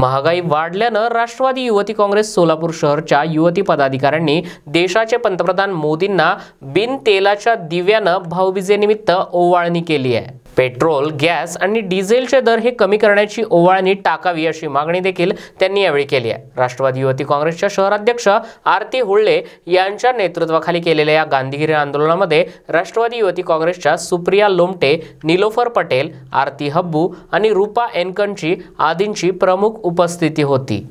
महागाई वाढल्यानं राष्ट्रवादी युवती काँग्रेस सोलापूर शहरच्या युवती पदाधिकाऱ्यांनी देशाचे पंतप्रधान मोदींना बिन तेलाच्या दिव्यानं भाऊबीजेनिमित्त ओवाळणी केली आहे पेट्रोल गॅस आणि डिझेलचे दर हे कमी करण्याची ओवाळणी टाकावी अशी मागणी देखील त्यांनी यावेळी केली आहे राष्ट्रवादी युवती काँग्रेसच्या शहराध्यक्ष आरती हुळ्ळे यांच्या नेतृत्वाखाली केलेल्या या गांधीगिरी आंदोलनामध्ये राष्ट्रवादी युवती काँग्रेसच्या सुप्रिया लोमटे निलोफर पटेल आरती हब्बू आणि रूपा एनकनची आदींची प्रमुख उपस्थिती होती